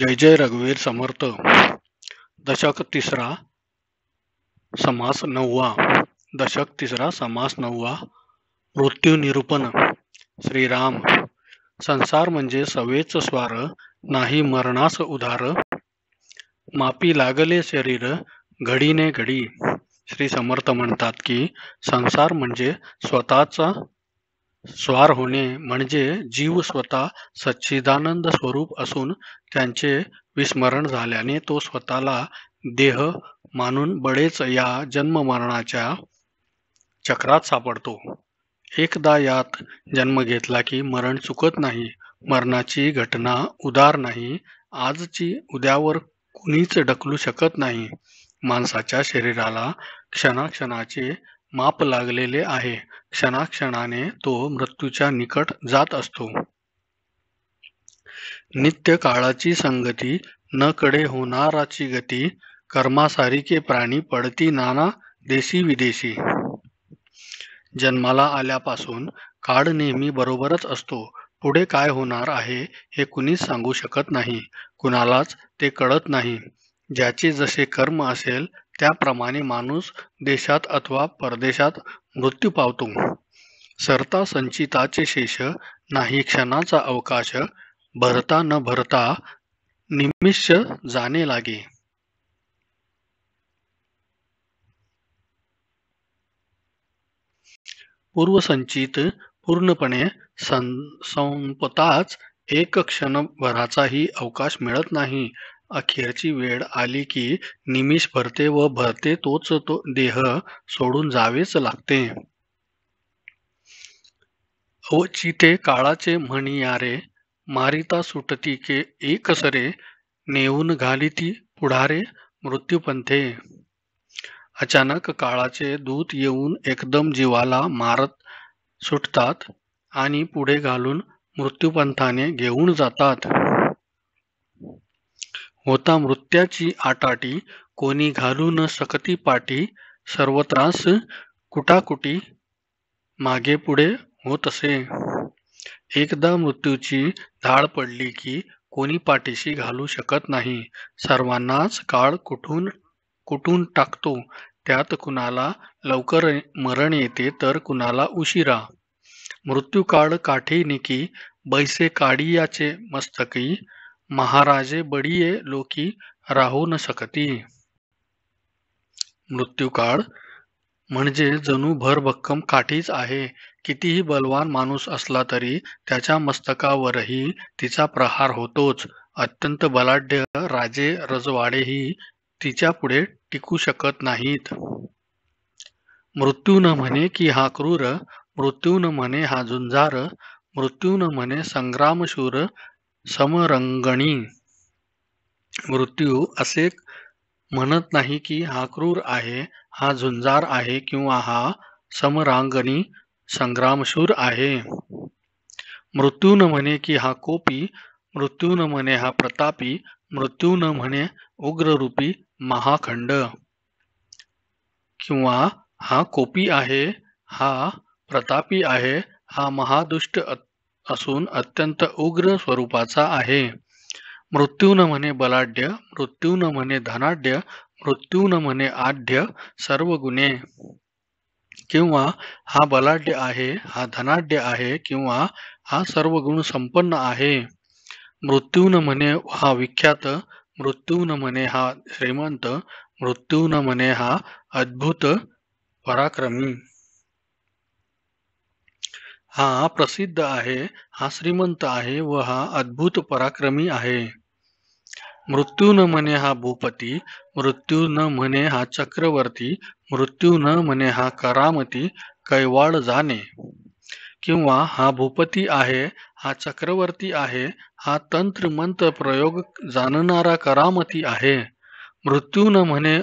जय जय रघुवीर समर्थ दशक तिसरा समास नववा दशक तिसरा समास नववा मृत्यू निरूपण श्रीराम संसार म्हणजे सवेच स्वार नाही मरणास उधार मापी लागले शरीर घडीने घडी श्री समर्थ म्हणतात की संसार म्हणजे स्वतःचा स्वार होणे म्हणजे जीव स्वतः सच्चिदानंद स्वरूप असून त्यांचे विस्मरण झाल्याने तो स्वतःला देह मानून बडेच या जन्ममरणाच्या चक्रात सापडतो एकदा यात जन्म घेतला की मरण चुकत नाही मरणाची घटना उदार नाही आजची उद्यावर कुणीच ढकलू शकत नाही माणसाच्या शरीराला क्षणाक्षणाचे माप लागलेले आहे क्षणाक्षणाने तो मृत्यूच्या निकट जात असतो नित्य काळाची संगती न कडे होणाराची गती कर्मासारिके प्राणी पडती नाना देशी विदेशी जन्माला आल्यापासून काळ नेहमी बरोबरच असतो पुढे काय होणार आहे हे कुणीच सांगू शकत नाही कुणालाच ते कळत नाही ज्याचे जसे कर्म असेल त्याप्रमाणे माणूस देशात अथवा परदेशात मृत्यू पावतो सरता संचिताचे शेष नाही क्षणाचा अवकाश भरता न भरता निमिष जाणे लागे पूर्वसंचित पूर्णपणे संपताच एक क्षणभराचाही अवकाश मिळत नाही अखेरची वेळ आली की निमिष भरते व भरते तोच तो देह सोडून जावेच लागते व चिते काळाचे म्हणियारे मारिता सुटती के एकसरे नेऊन ती पुढारे मृत्यूपंथे अचानक काळाचे दूत येऊन एकदम जीवाला मारत सुटतात आणि पुढे घालून मृत्यूपंथाने घेऊन जातात होता मृत्याची आटाटी, कोणी घालू न सकती पाटी, सर्वत्रास कुटाकुटी मागे पुढे होत असे. एकदा मृत्यूची धाड पडली की कोणी पाठीशी घालू शकत नाही. सर्वांनाच काळ कुठून कुटून टाकतो. त्यात कुणाला लवकर मरण येते तर कुणाला उशिरा. मृत्यू काळ काठी निकी, बैसे काढियाचे मस्तकी, महाराजे बडिये लोकी राहू न शकती काळ म्हणजे जणू भर भक्कम काठीच आहे कितीही बलवान माणूस असला तरी त्याच्या मस्तकावरही तिचा प्रहार होतोच अत्यंत बलाढ्य राजे रजवाडेही तिच्या पुढे टिकू शकत नाहीत मृत्यू न म्हणे की हा क्रूर मृत्यू न म्हणे हा झुंजार मृत्यू न म्हणे संग्रामशूर समरंगणी मृत्यु असे म्हणत नाही की हा क्रूर आहे हा झुंजार आहे किंवा हा समरांगणी संग्रामशूर आहे मृत्यू न म्हणे की हा कोपी मृत्यू न म्हणे हा प्रतापी मृत्यू न म्हणे उग्ररूपी महाखंड किंवा हा कोपी आहे हा प्रतापी आहे हा महादुष्ट असून अत्यंत उग्र स्वरूपाचा आहे मृत्यू न म्हणे बलाढ्य मृत्यू न म्हणे धनाढ्य मृत्यू न म्हणे आढ्य सर्व गुणे किंवा हा बलाढ्य आहे हा धनाढ्य आहे किंवा हा सर्व गुण संपन्न आहे मृत्यू न म्हणे हा विख्यात मृत्यू न म्हणे हा श्रीमंत मृत्यू न म्हणे हा अद्भुत पराक्रमी हा प्रसिद्ध आहे हा श्रीमंत आहे व हा अद्भुत पराक्रमी आहे मृत्यू न म्हणे हा भूपती मृत्यू न म्हणे हा चक्रवर्ती मृत्यू न म्हणे हा करामती कैवाळ जाणे किंवा हा भूपती आहे हा चक्रवर्ती आहे हा तंत्र मंत्र प्रयोग जाणणारा करामती आहे मृत्यू न म्हणे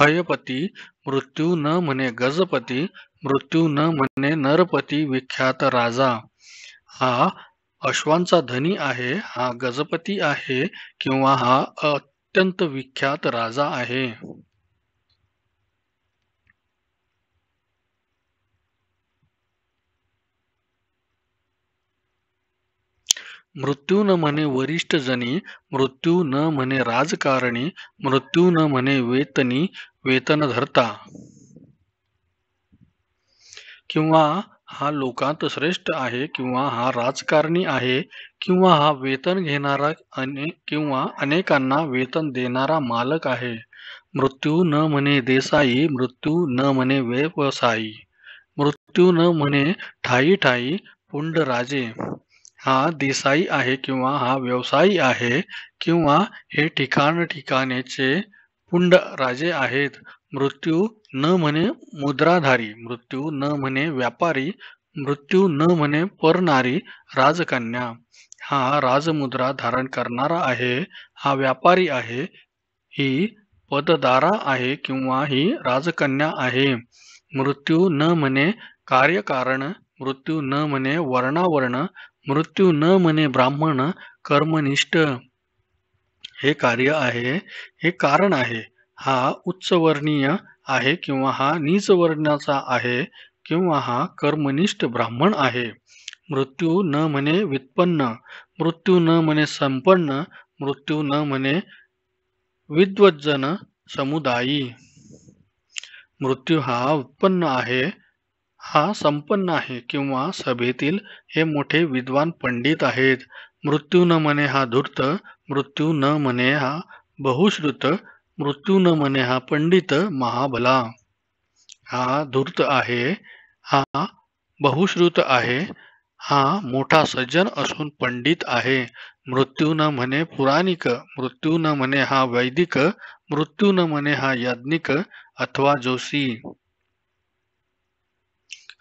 हयपती मृत्यू न म्हणे गजपती मृत्यू न म्हणे नरपती विख्यात राजा हा अश्वांचा धनी आहे हा गजपती आहे किंवा हा अत्यंत विख्यात राजा आहे मृत्यू न म्हणे वरिष्ठ जनी मृत्यू न म्हणे राजकारणी मृत्यू न म्हणे वेतनी वेतन धरता किंवा हा लोकांत श्रेष्ठ आहे किंवा हा राजकारणी आहे किंवा हा वेतन घेणारा अने किंवा अनेकांना वेतन देणारा मालक आहे मृत्यू न म्हणे देसाई मृत्यू न म्हणे व्यवसायी मृत्यू न म्हणे ठाई ठाई पुंड राजे हा देसाई आहे किंवा हा व्यवसायी आहे किंवा हे ठिकाण ठिकाणेचे पुंड राजे आहेत मृत्यू न म्हणे मुद्राधारी मृत्यू न म्हणे व्यापारी मृत्यू न म्हणे परणारी राजकन्या हा राजमुद्रा धारण करणारा आहे हा व्यापारी आहे ही पददारा आहे किंवा ही राजकन्या आहे मृत्यू न म्हणे कार्यकारण मृत्यू न म्हणे वर्णावर्ण मृत्यू न म्हणे ब्राह्मण कर्मनिष्ठ हे कार्य आहे हे कारण आहे हा उच्चवर्णीय आहे किंवा हा नीच वर्णाचा आहे किंवा हा कर्मनिष्ठ ब्राह्मण आहे मृत्यू न म्हणे व्युत्पन्न मृत्यू न म्हणे संपन्न मृत्यू न म्हणे विद्वज्जन समुदायी मृत्यू हा उत्पन्न आहे हा संपन्न आहे किंवा सभेतील हे मोठे विद्वान पंडित आहेत मृत्यू न म्हणे हा धूर्त मृत्यू न म्हणे हा बहुश्रुत मृत्यू न मने हा पंडित महाबला हा धूर्त आहे हा बहुश्रुत आहे हा मोठा सज्जन असून पंडित आहे मृत्यू न मने पुराणिक मृत्यू न मने हा वैदिक मृत्यू न मने हा याज्ञिक अथवा जोशी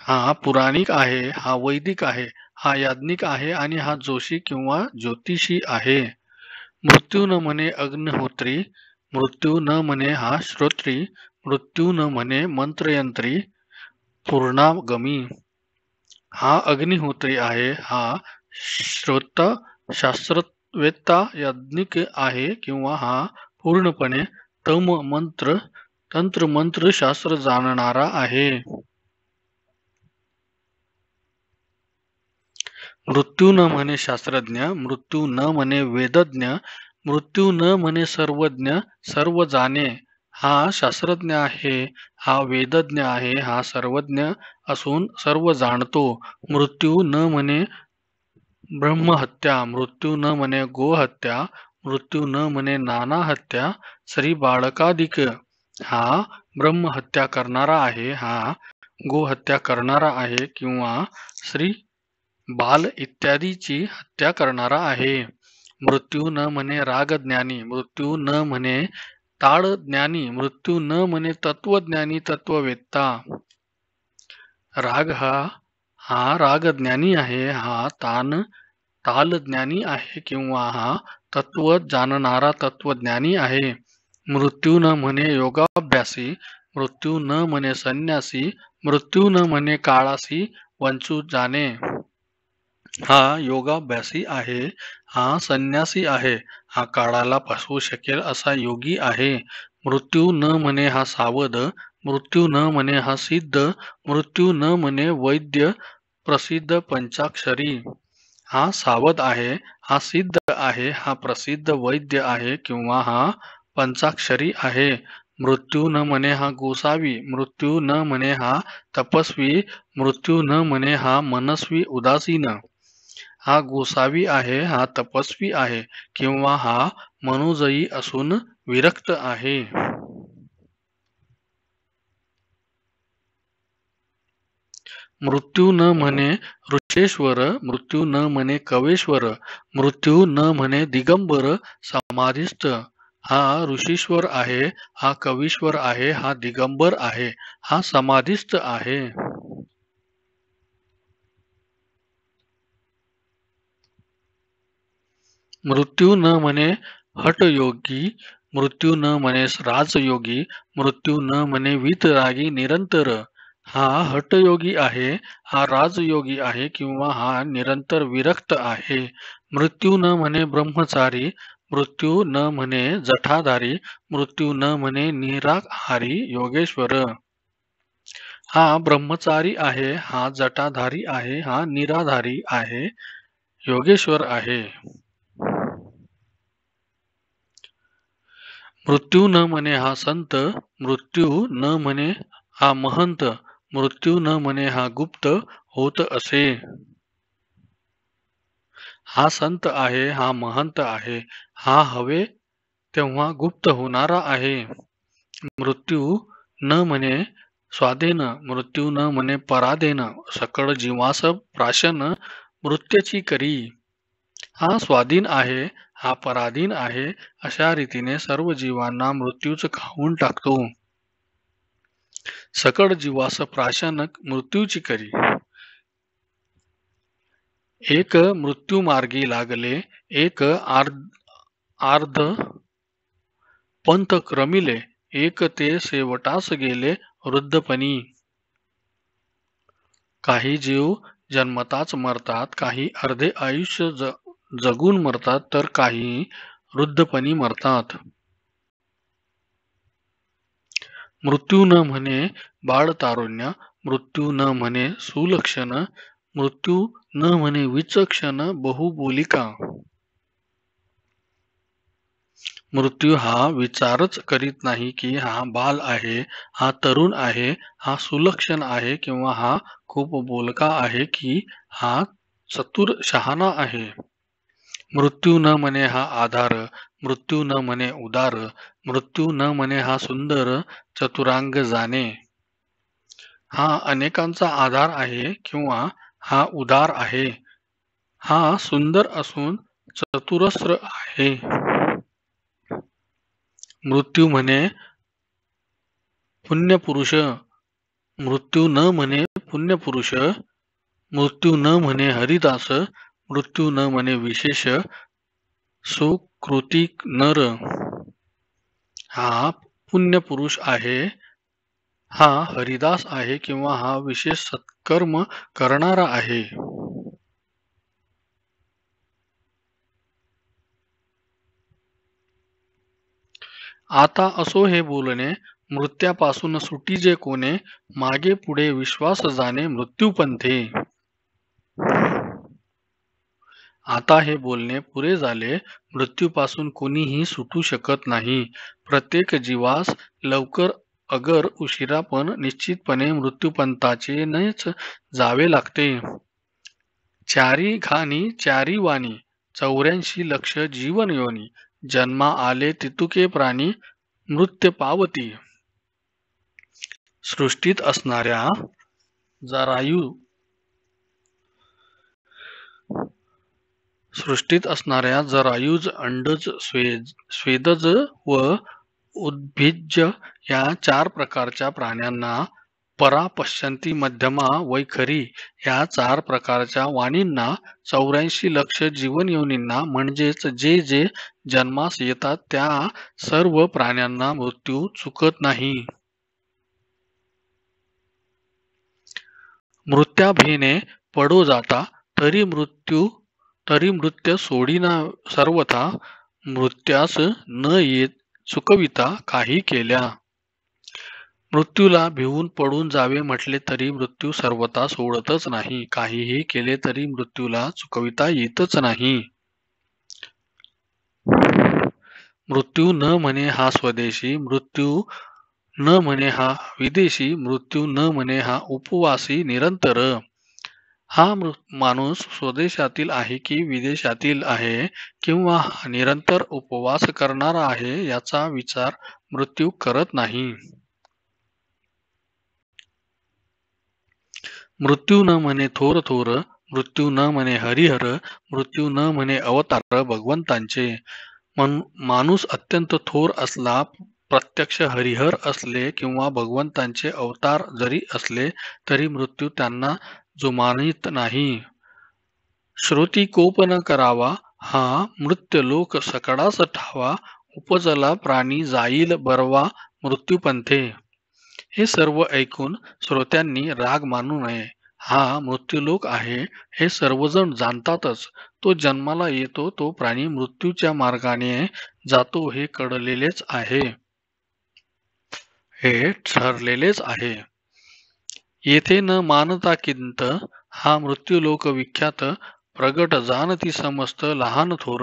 हा पुराणिक आहे हा वैदिक आहे हा याज्ञिक आहे आणि हा जोशी किंवा ज्योतिषी आहे मृत्यू न मने अग्निहोत्री मृत्यू न म्हणे हा श्रोत्री मृत्यू न म्हणे मंत्रयंत्री पूर्णागमी हा अग्निहोत्री आहे हा श्रोता शास्त्रवेत्ता याज्ञिक आहे किंवा हा पूर्णपणे तम मंत्र तंत्र मंत्र शास्त्र जाणणारा आहे मृत्यू न म्हणे शास्त्रज्ञ मृत्यू न म्हणे वेदज्ञ मृत्यू न म्हणे सर्वज्ञ सर्व जाणे हा शास्त्रज्ञ आहे हा वेदज्ञ आहे हा सर्वज्ञ असून सर्व जाणतो मृत्यू न म्हणे ब्रह्महत्या मृत्यू न म्हणे गोहत्या मृत्यू न म्हणे नाना हत्या श्री बाळकाधिक हा ब्रह्महत्या करणारा आहे हा गोहत्या करणारा आहे किंवा श्री बाल इत्यादीची हत्या करणारा आहे मृत्यु न मने राग ज्ञानी मृत्यु न मने ताड़ ज्ञानी मृत्यु न म्हणे तत्वज्ञानी तत्ववेत्ता राग हा हा राग ज्ञानी आहे हा तान ताल ज्ञानी आहे किंवा हा तत्व जाणणारा तत्वज्ञानी आहे मृत्यु न मने योगाभ्यासी मृत्यु न मने संन्यासी मृत्यु न मने काळासी वंचू जाने हा योगाभ्यासी आहे हा संन्यासी आहे हा काळाला फसवू शकेल असा योगी आहे मृत्यू न म्हणे हा सावध मृत्यू न म्हणे हा सिद्ध मृत्यू न म्हणे वैद्य प्रसिद्ध पंचाक्षरी हा सावध आहे हा सिद्ध आहे हा प्रसिद्ध वैद्य आहे किंवा हा पंचाक्षरी आहे मृत्यू न म्हणे हा गोसावी मृत्यू न म्हणे हा तपस्वी मृत्यू न म्हणे हा मनस्वी उदासीन हा गोसावी आहे हा तपस्वी आहे किंवा हा मनुजयी असून विरक्त आहे मृत्यू न म्हणे ऋषेश्वर मृत्यू न म्हणे कवेश्वर मृत्यू न म्हणे दिगंबर समाधिस्थ हा ऋषीश्वर आहे हा कवीश्वर आहे हा दिगंबर आहे हा समाधिस्थ आहे मृत्यू न म्हणे हटयोगी मृत्यू न म्हणे राजयोगी मृत्यू न म्हणे वितरागी निरंतर हा हटयोगी आहे हा राजयोगी आहे किंवा हा निरंतर विरक्त आहे मृत्यू न म्हणे ब्रह्मचारी मृत्यू न म्हणे जठाधारी मृत्यू न म्हणे निराहारी योगेश्वर हा ब्रह्मचारी आहे हा जटाधारी आहे हा निराधारी आहे योगेश्वर आहे मृत्यू न म्हणे हा संत मृत्यू न म्हणे हा महंत मृत्यू न म्हणे हा गुप्त होत असे हा संत आहे हा महंत आहे हा हवे तेव्हा गुप्त होणारा आहे मृत्यू न म्हणे स्वाधीन मृत्यू न म्हणे पराधेन सकळ जीवास प्राशन मृत्यूची करी हा स्वाधीन आहे हा पराधीन आहे अशा रीतीने सर्व जीवांना मृत्यूच खाऊन टाकतो सकळ जीवास प्राशानक मृत्यूची करी एक मृत्यू मार्गी लागले एक आर्ध पंथ क्रमिले एक ते शेवटास गेले वृद्धपणी काही जीव जन्मताच मरतात काही अर्धे आयुष्य जगून मरतात तर काही वृद्धपणी मरतात मृत्यू न म्हणे बाळ तारुण्य मृत्यू न म्हणे सुलक्षण मृत्यू न म्हणे विचक्षण बहुबोलिका मृत्यू हा विचारच करीत नाही की हा बाल आहे हा तरुण आहे हा सुलक्षण आहे किंवा हा खूप बोलका आहे की हा चतुर शहाणा आहे मृत्यू न म्हणे हा आधार मृत्यू न म्हणे उदार मृत्यू न म्हणे हा सुंदर चतुरांग जाणे हा अनेकांचा आधार आहे किंवा हा उदार आहे हा सुंदर असून चतुरस्र आहे मृत्यू म्हणे पुण्यपुरुष मृत्यू न म्हणे पुण्यपुरुष मृत्यू न म्हणे हरिदास मृत्यू न मने विशेष सुकृतिक नर हा पुण्य पुरुष आहे हा हरिदास आहे किंवा हा विशेष सत्कर्म करणारा आहे आता असो हे बोलणे मृत्यापासून सुटी जे कोणे मागे पुढे विश्वास जाणे मृत्यूपंथे आता हे बोलणे पुरे झाले मृत्यूपासून कोणीही सुटू शकत नाही प्रत्येक जीवास लवकर अगर उशिरा पण निश्चितपणे नच जावे लागते चारी घाणी चारी वाणी चौऱ्याऐंशी लक्ष जीवन योनी जन्मा आले तितुके प्राणी मृत्य पावती सृष्टीत असणाऱ्या जरायू सृष्टीत असणाऱ्या जरायुज अंडज स्वेज स्वेदज व उद्भिज्य या चार प्रकारच्या प्राण्यांना परा पश्चंती मध्यमा वैखरी या चार प्रकारच्या वाणींना चौऱ्याऐंशी लक्ष जीवन योनींना म्हणजेच जे जे जन्मास येतात त्या सर्व प्राण्यांना मृत्यू चुकत नाही मृत्याभिने पडो जाता तरी मृत्यू तरी मृत्य सोडिना सर्वथा मृत्यास न येत चुकविता काही केल्या मृत्यूला भिवून पडून जावे म्हटले तरी मृत्यू सर्वता सोडतच नाही काहीही केले तरी मृत्यूला चुकविता येतच नाही मृत्यू न म्हणे हा स्वदेशी मृत्यू न म्हणे हा विदेशी मृत्यू न म्हणे हा उपवासी निरंतर हा माणूस स्वदेशातील आहे की विदेशातील आहे किंवा निरंतर उपवास करणारा आहे याचा विचार मृत्यू करत नाही मृत्यू न म्हणे थोर थोर मृत्यू न म्हणे हरिहर मृत्यू न म्हणे अवतार भगवंतांचे माणूस अत्यंत थोर असला प्रत्यक्ष हरिहर असले किंवा भगवंतांचे अवतार जरी असले तरी मृत्यू त्यांना जुमानित नाही कोप न करावा हा लोक सकडास ठावा उपजला प्राणी जाईल बरवा मृत्यूपंथे हे सर्व ऐकून श्रोत्यांनी राग मानू नये हा मृत्यूलोक आहे हे सर्वजण जाणतातच तो जन्माला येतो तो प्राणी मृत्यूच्या मार्गाने जातो हे कळलेलेच आहे हे ठरलेलेच आहे येथे न मानता किंत हा मृत्यूलोक विख्यात प्रगट जानती समस्त लहान थोर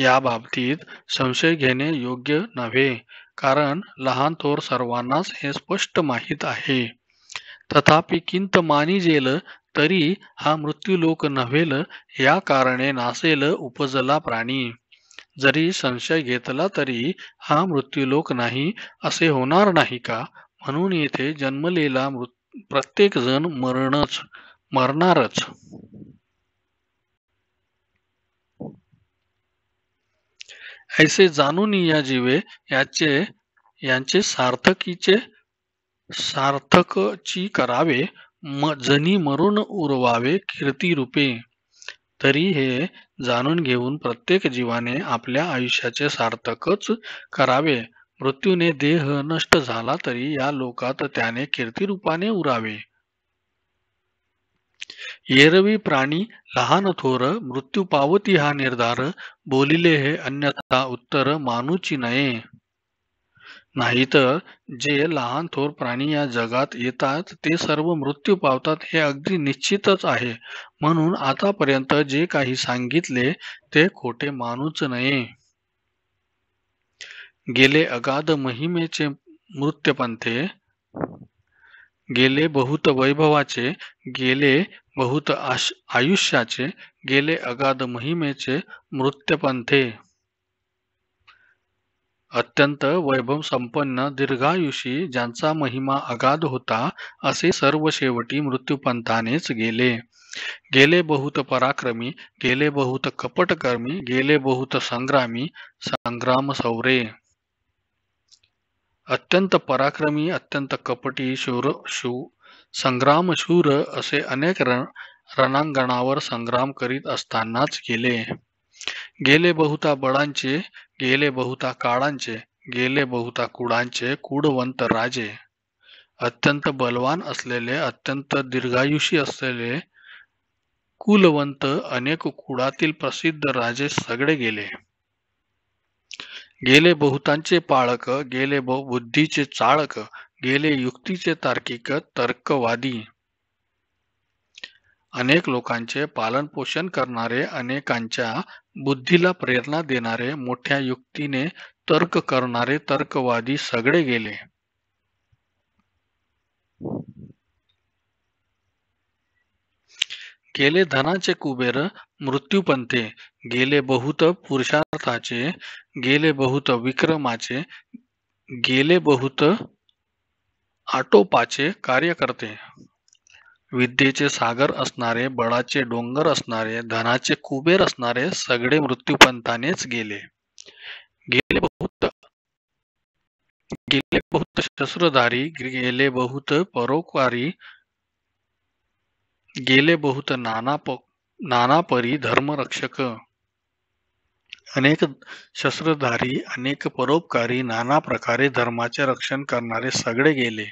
या बाबतीत संशय घेणे योग्य नव्हे कारण लहान थोर सर्वांनाच हे स्पष्ट माहीत आहे तथापि किंत मानी जेल तरी हा मृत्यूलोक नव्हेल या कारणे नासेल उपजला प्राणी जरी संशय घेतला तरी हा मृत्यूलोक नाही असे होणार नाही का म्हणून येथे जन्मलेला मृत्यू प्रत्येक जण मरणच मरणारच ऐसे जाणून या जीवे याचे यांचे सार्थकीचे सार्थकची करावे म जनी मरून उरवावे कीर्ती रूपे तरी हे जाणून घेऊन प्रत्येक जीवाने आपल्या आयुष्याचे सार्थकच करावे मृत्यूने देह नष्ट झाला तरी या लोकात त्याने कीर्ती रूपाने उरावे येरवी प्राणी लहान थोर मृत्यू पावती हा निर्धार बोलिले हे अन्यथा उत्तर मानूची नये नाहीतर जे लहान थोर प्राणी या जगात येतात ते सर्व मृत्यू पावतात हे अगदी निश्चितच आहे म्हणून आतापर्यंत जे काही सांगितले ते खोटे मानूच नये गेले अगाध महिमेचे मृत्यपंथे गेले बहुत वैभवाचे गेले बहुत आयुष्याचे गेले अगाध महिमेचे मृत्यपंथे अत्यंत वैभव संपन्न दीर्घायुषी ज्यांचा महिमा अगाध होता असे सर्व शेवटी मृत्यूपंथानेच गेले गेले बहुत पराक्रमी गेले बहुत कपटकर्मी गेले बहुत संग्रामी संग्राम सौरे अत्यंत पराक्रमी अत्यंत कपटी शूर संग्राम शूर असे अनेक रण रणांगणावर संग्राम करीत असतानाच गेले गेले बहुता बळांचे गेले बहुता काळांचे गेले बहुता कुडांचे कुडवंत राजे अत्यंत बलवान असलेले अत्यंत दीर्घायुषी असलेले कुलवंत अनेक कुळातील प्रसिद्ध राजे सगळे गेले गेले बहुतांचे पाळक गेले बुद्धीचे चाळक गेले युक्तीचे तार्किक तर्कवादी अनेक लोकांचे पालनपोषण करणारे अनेकांच्या बुद्धीला प्रेरणा देणारे मोठ्या युक्तीने तर्क करणारे तर्कवादी सगळे गेले गेले धनाचे कुबेर मृत्युपंथे गेले बहुत पुरुषार्थाचे गेले बहुत विक्रमाचे गेले बहुत आटोपाचे कार्य करते विद्येचे सागर असणारे बळाचे डोंगर असणारे धनाचे कुबेर असणारे सगळे मृत्यूपंथानेच गेले गेले बहुत गेले बहुत शस्त्रधारी गेले बहुत परोपकारी गेले बहुत नाना परी धर्मरक्षक अनेक शस्त्रधारी अनेक परोपकारी नाना प्रकारे धर्माचे रक्षण करणारे सगळे गेले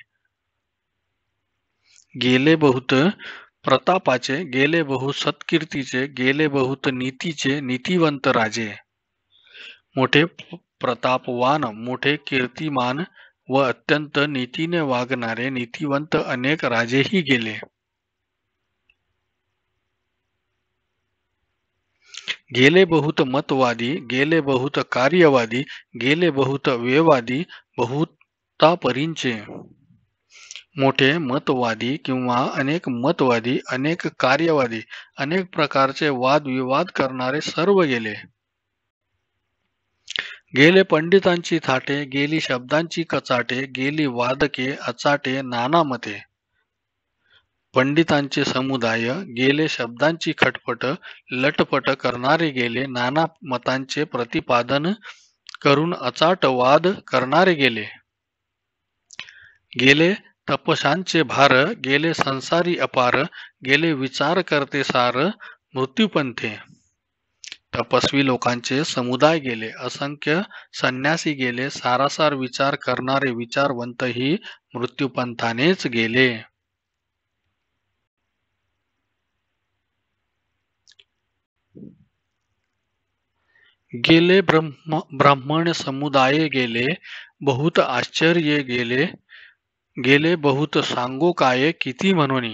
गेले बहुत प्रतापाचे गेले बहुत सत्कीर्तीचे गेले बहुत नीतीचे नीतिवंत राजे मोठे प्रतापवान मोठे कीर्तिमान व अत्यंत नीतीने वागणारे नीतिवंत अनेक राजेही गेले गेले बहुत मतवादी गेले बहुत कार्यवादी गेले बहुत वेवादी बहुता परींचे मोठे मतवादी किंवा अनेक मतवादी अनेक कार्यवादी अनेक प्रकारचे वादविवाद करणारे सर्व गेले गेले पंडितांची थाटे गेली शब्दांची कचाटे गेली वादके अचाटे नाना मते पंडितांचे समुदाय गेले शब्दांची खटपट लटपट करणारे गेले नाना मतांचे प्रतिपादन करून अचाट वाद करणारे गेले गेले तपशांचे भार गेले संसारी अपार गेले विचार करते सार मृत्यूपंथे तपस्वी लोकांचे समुदाय गेले असंख्य संन्यासी गेले सारासार विचार करणारे विचारवंत ही मृत्यूपंथानेच गेले गेले ब्रह्म ब्राह्मण समुदाय गेले बहुत आश्चर्य गेले गेले बहुत सांगो काय किती म्हणून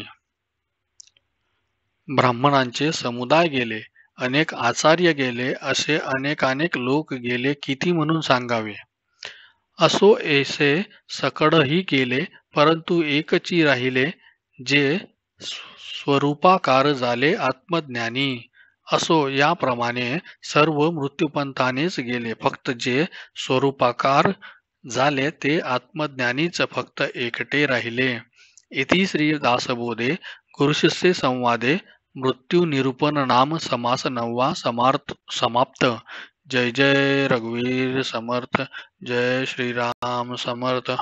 ब्राह्मणांचे समुदाय गेले अनेक आचार्य गेले असे अनेकानेक लोक गेले किती म्हणून सांगावे असो ऐसे सकडही गेले परंतु एकची राहिले जे स्वरूपाकार झाले आत्मज्ञानी असो याप्रमाणे सर्व मृत्यूपंथानेच गेले फक्त जे स्वरूपाकार झाले ते आत्मज्ञानीच फक्त एकटे राहिले इति श्री दासबोधे गुरुशिष्य संवादे मृत्यू निरूपण नाम समास नववा समार्थ समाप्त जय जय रघुवीर समर्थ जय श्रीराम समर्थ